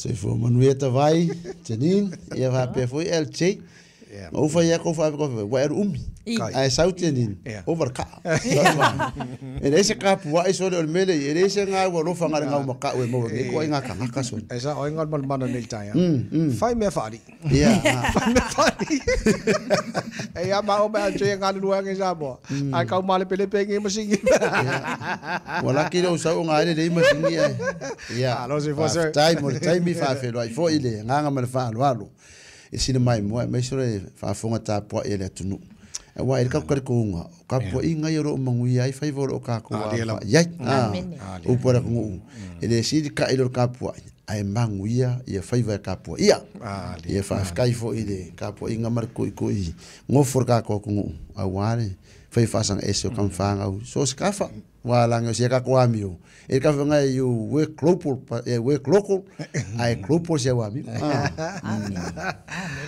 Se for manueta vai, tinin, ia vai pe foi el over ya ko fa ko wa er umi ai sauti ni over ka e ese ka pu wa iso le mele e ese nga wa ro fanga nga ma ka we mo ni ko nga ka ka so e sa o nga mal mana nel taya fa me fa ri ya fa me fa ri e ya ma o ba je nga lu nga sa bo mm. a ka ma le pele pe ngi mo singi wala ki lo sa o nga le le mo singi ya ya ah, lo se fo se time time mi fa fe lo ai fo ile nga nga mal fa lo alo e sina mai mo e mai sore fa fonga ta po e le tunu e wa e ka ka ko nga ka po i nga yoro mangu ya i fai voro ka ko wa ya o po ra ngu e le si ka i ka po ai mangu ia ia fai vai ka po ia ia fa ka i fo i le ka po i nga mar ko i ko i ngo for ka ko ngu a wa fai fa sang e so kam fa nga so skafa walang yo se ka kwa mi e ka fanga e yo we e we klokol ai e klopol se wa mi amen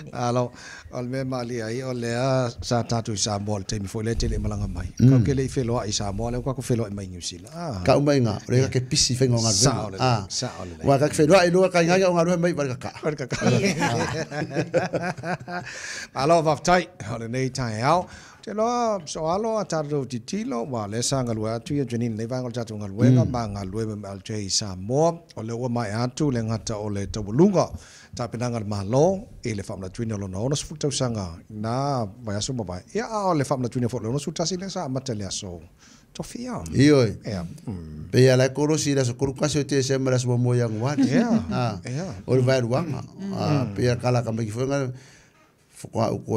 alo al me mali ai ole a sa tatu sa bol te mi fo le tele malanga mai mm. ka ke le felo ai sa mo le ka ko felo mai ni usila ka mai nga re ka ke pisi fenga nga sa ole ah sa ole wa ka felo ai e lo ka nga nga lo mai bar ka ka bar ka ka alo va vaftai ole nei tai out telo so alo ataru titilo wa le sanga lua tu ye jeni le vangal tatu ngal we ga mm. manga lue me al jei sa mo o le wa mai atu le ngata o le tawulunga ta pinanga ma lo e le famla twin lo no no su sanga na ba ya su ba ba ya o le famla twin fo lo no su tasi sa matale so tofia iyo e pe ya la koro si la sokuru kasi te se mera so mo yang wa ya o le vai ruanga mm. ah, pe ya kala ka ki fo nga fo ko ko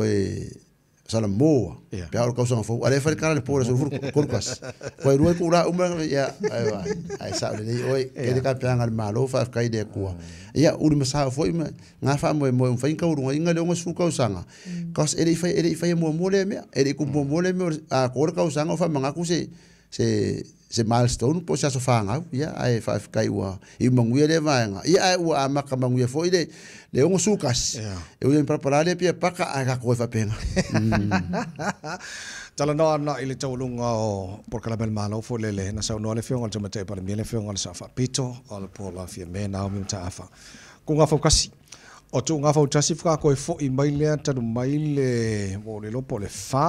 salam moa ya, pe au kausa fo ale fa kala le pora so fur kurkas ko ru ko la umra ya aiwa ai sa le ni oi ke de ka panga malo fa ka ide ko ya uri masa fo ima nga mau yang mo fa inka uru inga le ngosu kausa nga kas ele ya, ele fa ya mo le me ele ya, mo mo le ya, a ko kausa nga fa manga ku se se milestone po sa sofa nga ya ai five kai wa i mong manguia le vanga ia ai wa ama ka mong manguia foi le le ongo sukas e u ia prepara le pia paka aga ko fa e penga mm. tala no no ile tolunga o por kala bel malo fo le le na sa no le fionga tama te le e miele fionga sa fa pito al po la fi me na mi ta fa ku nga fo kasi o tu nga fo tasi fo ka ko fo i mai le tanu mai le mo le lo po le fa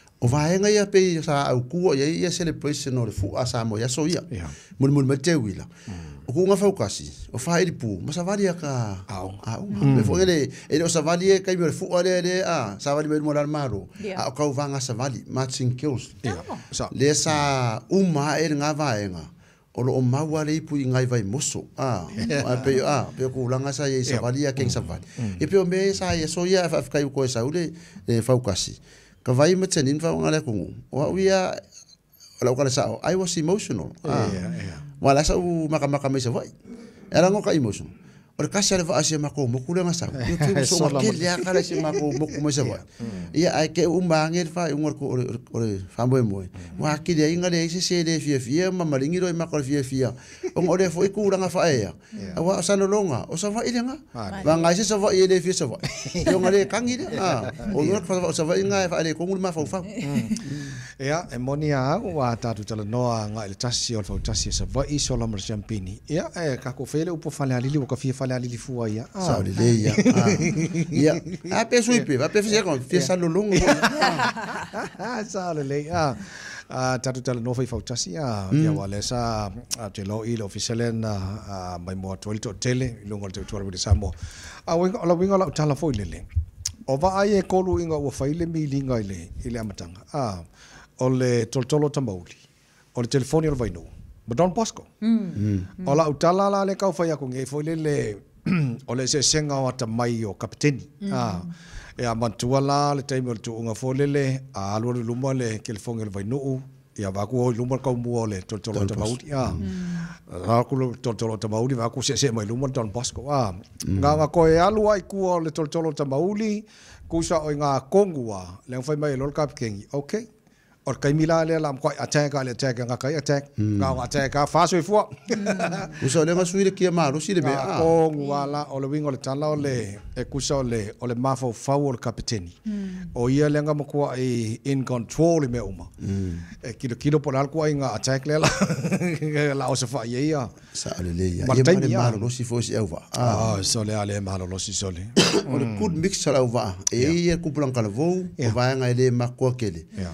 o vaega ia pei sa aukua ia ia celebration mm. o le fu'a sa mo ia so ia mulimuli mai teu i o kuga faukasi o failipu ma savali aka auga e foʻi ele o savali e kaimi o le fu'a lea le a savali mai luma lana a o kau savali martin kills le sa uma ae le vaega o loo maua le ipu i gai vai moso apei a kulaga sa iai savali a kegi mm. savali mm. e pe o mea sa ia so ia e faafekai uko e faukasi ka vai ma tsenin fa nga le kungu wa wia la ka sa i was emotional ah wala sa u maka maka mai sa vai era ngo ka emotional perkasi ada asy mako muku la ngasa so makil ya kalau si mako muku masa wa ya ai ke umbangir fa ungor ko ore ore fambo mo wa ki de inga de se se de fie fie ma maringi ro ma ko fie fie on ore fo iku ra ngafa ya wa sa no longa o oh, sa fa ilenga wa ngai se sa fa ye de fie sa fa yo ngare kangi de a o ngor fa sa va inga fa ale ko ngul ma fa fa hmm. ya emonia wa ta tu tala noa ngai le tasi fa tasi sa fa i so la mar champini ya e ka ko fele upo fa le alili ko fie ala lilifua ia saolele ia ia ape sui pe ape fesia kon fia salologo saolelei tatu talanoa fai fautasi a ah, ia mm. ua le sa ah, te loʻi le ofisele na ah, mai moa tuali toʻatele i luga o le teutuala i le samoa auiga o lauiga o laʻu tala foʻi lele o vaai e ua fai le miliga i le i le o le tolotolo tamauli o le telefoni o le don bosco mm. mm. o laʻu la le kaufai akogei foʻi le le o le se senga o ata mai o kapiteni. Mm. Ah. E a mantua la, le taimi o le tuunga fōlele, a alua le luma le kelefonga le vainuu, e a vaku o luma le kaumua o le tolotolo ata mauri. Ah. Mm. Raku mm. le tolotolo ata mauri, vaku se se mai luma le Don Bosco. Ah. Mm. Ngā ngā koe alua i kua o le tolotolo ata mauri, kusa o i ngā kongua, leo fai mai e lolkapikengi. Okay. Okay. और कई मिला ले लाम कोई अच्छा का ले अच्छा का कई अच्छा का अच्छा का फास्ट हुई फुआ उसे ले मसुई ले किया मार उसी ले बे आ ओ वाला ओले विंग ओले चला ओले ए कुशा ओले ओले माफो foul kapiteni hmm. o ia lenga mo kwa e in control me uma hmm. e kilo kilo por algo nga attack le la la o se fa ia ia sa le le ia ia mare malo no si ova ah. ah so le ale malo no si so le o le good mix sala ova e ia kuplan kalvo o va nga ele makwa kele yeah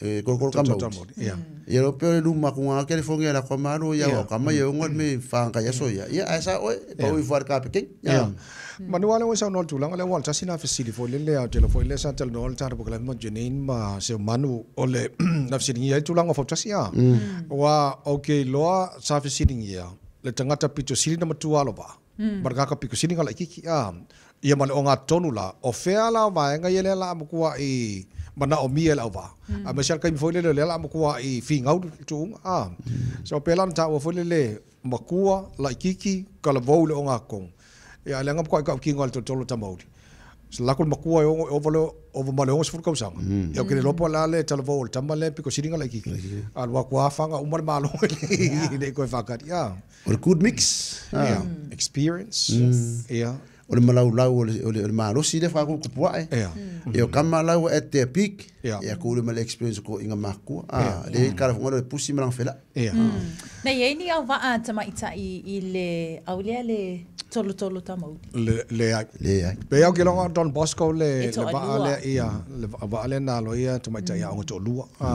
e eh, ko ko kama ya mm. ya lo pe lu ma ko ngake le fongia la ko maru ya o kama mm. ya ngol me mm. fanga ya so ya ya asa o pa u far ka pe ya manuale o sa no tu lang le wal fo le le a tele le sa tel no ta ko la mo jenin ma se manu o le na ya o fo wa okay lo sa ya le pito sili na ba sili kiki ya o nga tonu la o le la mo i e, mana o mia lau va hmm. a me sha kai foi le le la mo kwa i fi ngau tu a so pelan ta o foi le makua la kiki kala vole onga kong ya le ngam kwa ka ki ngol to tolo e e hmm. ta mauli so la kul makua o o volo o vo malo ngos fur kausa ya ke lo po le tala vole ta male piko siringa la kiki al wa kwa fa nga umar malo ni ko fa ka ya or good mix yeah experience yeah hmm. o le malaulau o le malosi le faakukupuaʻe eo kama lau e te pik Ah, ya hmm. ko hmm. ah, le mal experience ko inga maku a le kara fonga le pusi mlang fela ya na ye ni a va ta ma ita i i le au le le tolo tolo ta mau le le ya le ya pe ya ke longa don bosco le eh, le va le hmm. ya ah, le va le na lo ya to ma ta ya ngo to lua a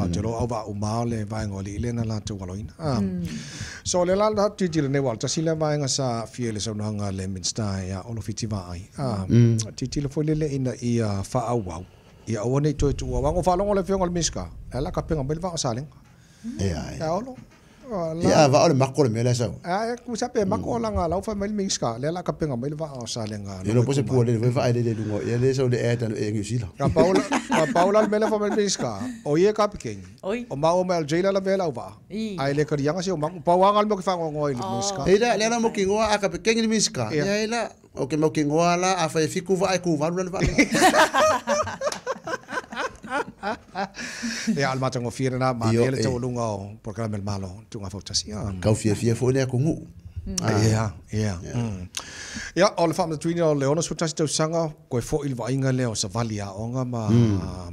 a te lo au va o ma le va ngoli le na la te ina a so le la la ti ti le ne wal ta si le va nga sa fie le sa nga le minsta ya o ai a ti ti le fo le le ina ia fa au ia ua nei toe tuua wago faalogo le feoga le misika e la mai le faagasaleega ia olo ia vaole mako le mea le asau ae kusa pe mako o laga fai mai le misika le la mai le faagasaleega ia lo pua lele vai faae luga ia le sau le ea tanu e niusila ka le mea le fai mai le misika o ia kapikeng o maua mai alj la lavea ae le kaliaga se o le moki faagoagoa i le misika ila le ala moki goa a kapekegi le misika ia ila o ke moki goa la a vaae kuvalu la le vaalega e al mata ngo na ma ele eh. te olunga o por kala mel malo tu nga fauta ya mm. ka fie fie fo mm. ah. mm. le ko ngu ya ya ya all fam the twin all leona sutas te sanga ko fo il vainga le o sa valia onga ma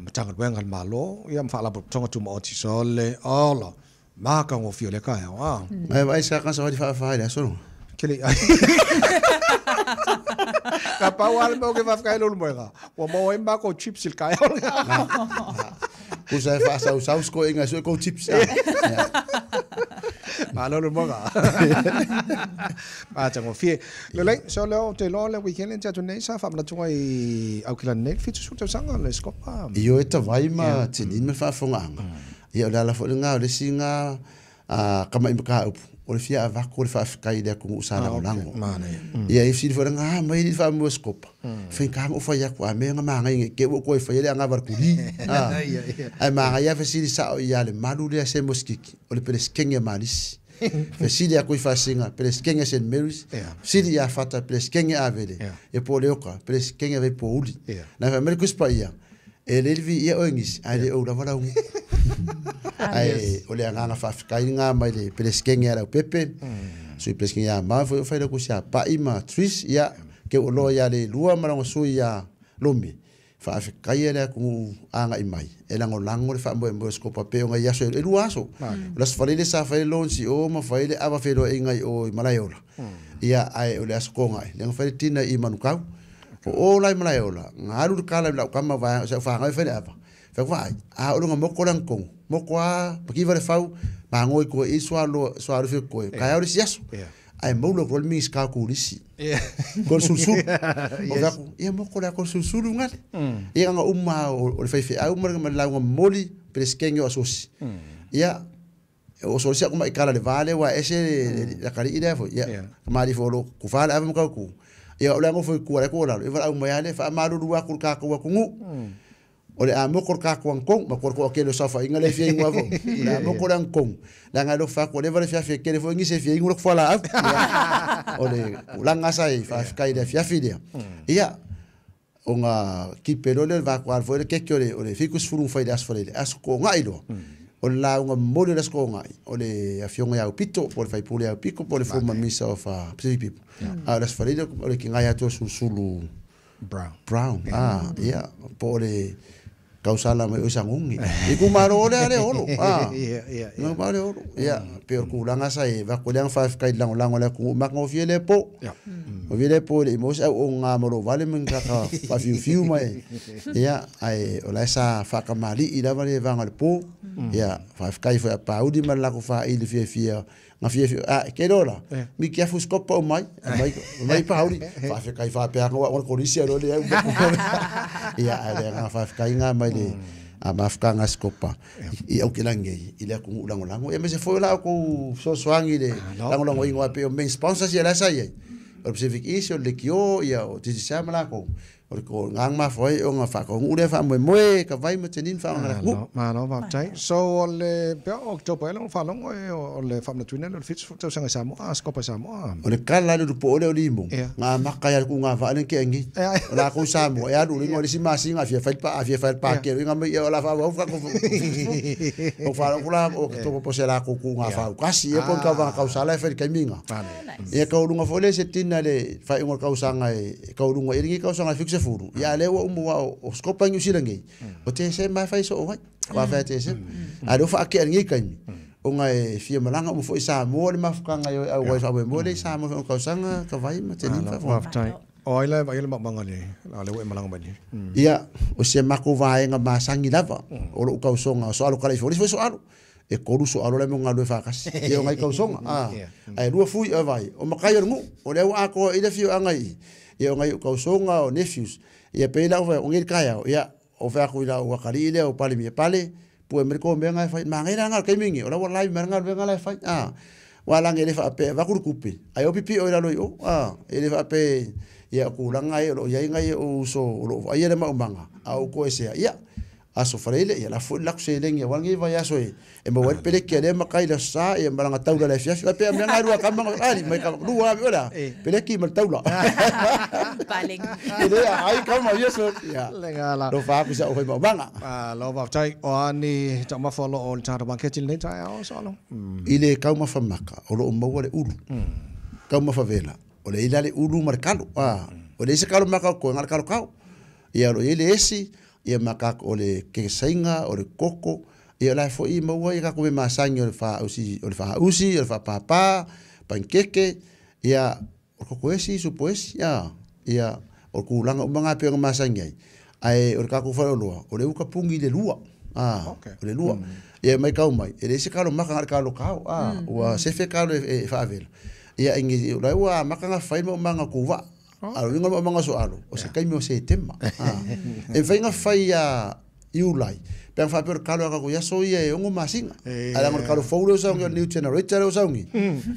matanga wenga malo ya mfala bu tonga tu mo ti sole all ma ka ngo le ka ya e wa mai vai sa ka sa di fa fa ya so kele Kapau ala mo ke wafkai lulu mo ka. Wa mo e ma chips il kai ol. Ku sa fa sa sa sko inga so chips. Ma lulu mo ka. Ma tango fi. Lo lei so lo te lo le weekend ja tunai sa fa mna tunga i au kila net fitu su te sanga le skopa. Io eta vai ma tinin me fa fonga. Ia la la fo nga Ah, kama imka up o le fia va ko le fa fkai de ko usa na lango ia if si fora nga ma ele fa mo scope mm. fe ka ngo fa ya ko me nga ma nga ke ko fa ele nga var ku li a ma ya fe si sa o ia le malu le se moskiki o pele skenge malis fe si le ko fa singa pele skenge sen meris si le ya fata pele skenge avele e po le oka pele skenge ve po uli na fa mer ku spa ia e le vi ia o ngis a le o la vala Ah, ai o le agaga faafekailiga mai le peleskege a lau pepe sui peleskege a foi o faila kusi apa'i ma tris ia ke ua loa le lua ma lago ia lomi faafekai le akugu agai mai e lagolago le faamoemoe o skopa o gai aso e lua aso o laso falai le sa fai le lonsi o ma fai le ava feloaʻigai o malaeola ia ae o le asokoga e lega fai le tina i manukau o ō lai malaeola galu le kala i laukama fai le e ava fa wa a o longa moko lan kong moko fau ma ngoi ko e so alo so alo fe ko ka ya risi yaso ai mo lo rol mis ka ko risi ko sul o ga ko e moko ko sul sul ngal e nga umma o le fe a umma ma la moli preskenyo asosi ya o so sia kuma ikala le vale wa ese la kali ida fo ya mali fo lo ku fala avum ka ku ya o fo ku ala ko la e va umma ya le fa ma lu wa ku ka ko wa ku ngu o le amoko ka ko kong ma ko ko ke lo safa inga le fie inga vo la amoko ran kong la nga lo fa ko le vale fia fie ke le fo ngi se fie inga lo la o le la nga sai fa ka ile fia fie dia ia hmm. o nga ki pelo le va ko al fo le ke ke o le fikus furun fa das fa le as ko nga ilo hmm. o la nga mole das ko nga o le afio nga pito por fa pule o pico por fo ma misa fa uh, pipo a das fa le o le ki nga ya to sulu brown brown ah ia por le kausala mai oisa ngungi. Iku maro ole ale olo. Ah. Iya, iya. No maro olo. Iya, peor ku langa sa e va ko lang five kai lang lang ole ku mak ngofie le po. Ya. Mm. o vile po le mo sa o nga mo vale men ka ka pa fiu fiu mai ya ai o la sa fa ka mali ila vale vanga po mm. ya fa kai ya fa pa udi mal la ko fa ile fia fia na fia fia a ke la eh. mi ke fu skop po mai mai mai pa udi eh. fa fa kai fa pe ko ko ni sia lo le ia ya, ai nga fa kai nga mai le mm. a mafukanga skopa eh. i au kilange i le kungu lango lango e me se foi la ko so swangi le lango ah, lango ingo ape o main sponsor si e la ye o le pesefik isi o le lekioia o titisiā mala o ko ngang ma foi o nga fa ko ngure fa mo mo ka vai mo tenin fa nga ku ma no va tai so le pe october lo fa lo o le fa na twinel le fits to sanga samo as ko samo o le kala le po le limo nga ma ka ya ku nga fa le ke ngi la ko samo ya lu le ngori si ma si nga fia fa pa fia fa pa ke nga me la fa o fa ko o fa o la o to po se la ku ku nga fa ka si e po ka va ka sala fa ke minga e ka lu nga fo le se tinale fa ngor ka usanga e ka lu nga e ngi ka usanga fikse furu ya le wa umu wa o skopa nyu silange o te se ma fai so wa wa fa te se a do fa ake ngi kan o nga e fie malanga mo fo isa mo le mafuka nga yo a wa fa mo le isa mo ka sanga ka vai ma te ni fa fa o ile va ile mabanga le a ale we malanga ba ni ya o se mako vai nga masangi lava o lo ka so nga so alo kala fo le so alo e koru so alo le mo nga ngalo fa kas e o nga ka so nga a e lu fu i vai o ma ka yo mo o le wa ko ile fio i ia o ngai o kausonga o nefius, ia pei lau o ngiri kai au, ia o fea kui lau wa kari ile o pale mi e pale, pu e meriko mea ngai fai, maa ngai rā ngāra kai mingi, o lau lai mea ngāra mea ngāra fai, a, wā langi e lefa ape, wakuru kupi, ai opi pi o ila loi o, a, e lefa ape, ia o kūranga e, o lo iai ngai e, o so, o lo, ai ere maumanga, a o koe sea, ia, ia, aso farele ia lafo lako selegi ya a walagi vai aso ah, e e mauai peleki ma kai la sa e malaga tau lai fiafi la pea meaga ali ma mai rua ave ola eh. peleki ma le taula e lea ai kauma iaso ya. lo faaku saʻu banga a lo tai o ani taʻamafa o loo le tai ya o so lo soalo mm. i le kaumafa maka o lo mo wale ulu mm. fa vela o le ila le ulu ma le kalo mm. o le isi kalomaka o koega le kalokao ya lo ile esi ia makak o le kekesaiga o le koko ia o lae foʻi maua ia kako me masagi o le faausi o le papa, pankeke, ia o koko esi supo esi a ia o le kulaga umaga pe oga masagi ai ae o le kako faloloa o le uka pugi le lua o le lua mm. ia mai kau mai e leisi kalomaka gale kalokao a mm. ua sefe kalo e faavela e ia ingi, lai ua makanga fai ma umaga aluiga ma magasoalo o se kaimi o se tema ah. e faiga fai a iulai pea fa per kalo ka kuya so ye ongo masinga ala e. ngor kalo fou lo saungi new generator lo saungi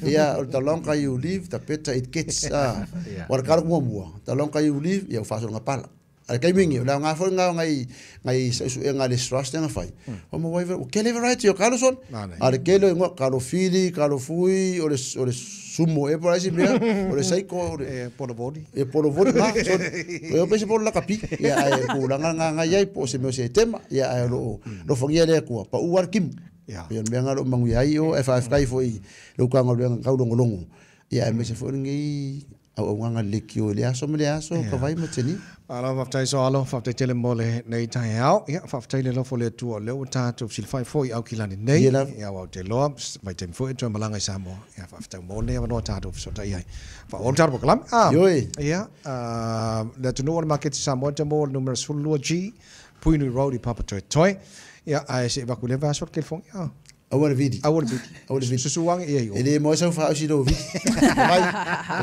ya ta long ka you live ta peta it gets ah war kalo ngomua ta long ka you live ya fa so ngapala Ari kai mingi ola nga fol nga ngai ngai su nga le stress nga fai o mo waiver o kele right yo kalo son ari kelo ngo kalo fili kalo fui o le sumo e por así mira o sai ko e polo body e eh, polo body ma son o eh, pe por la capi ya ai ku la nga nga ya po se me se tema ya ai lo hmm. lo fongia le ku pa u kim ya yo me nga lo mangu ya oh, o e fa fa fo i lo ka ngo lo ka lo ngo ya me se fo ngi au au nganga le kio le aso mele aso ka vai ma tini ala va tai so alo fa tele mole nei tai au ya fa tai le lofo le tu le uta tu sil fai foi au kilani nei ya wa te lo vai tem foi tu malanga sa mo ya fa tai mole ma no ta tu so tai ai fa on tar po klam ah yo ya ah, le tu no market sa mo te mo numero sul lo g puinu road i papa toi toi ya ai se va kuleva sort ke fong ya awarbidi awarbidi awarbidi susuang ia yo ele mo sa fa si do vi vai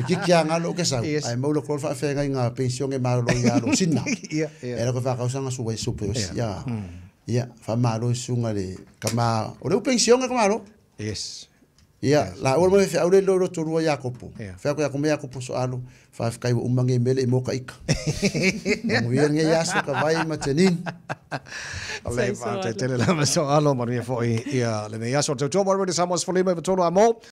ki ki anga lo ke sa ai mo lo ko fa fe nga pension e malo ya lo sinna ia ia era ko fa ka suwe supe ia hmm. ia fa malo sunga le kama o le pension ka malo yes Ia, la ora mo fe aure loro to rua Jacopo. Fe ko Jacopo Jacopo so alu, fa fe kai u mangi mele e mo kai ka. Mo vien nge ya so ka vai ma tenin. Ale va te tele la so alu mo mi fo i ia le me ya so to to mo de samos fo le mo to lo amo.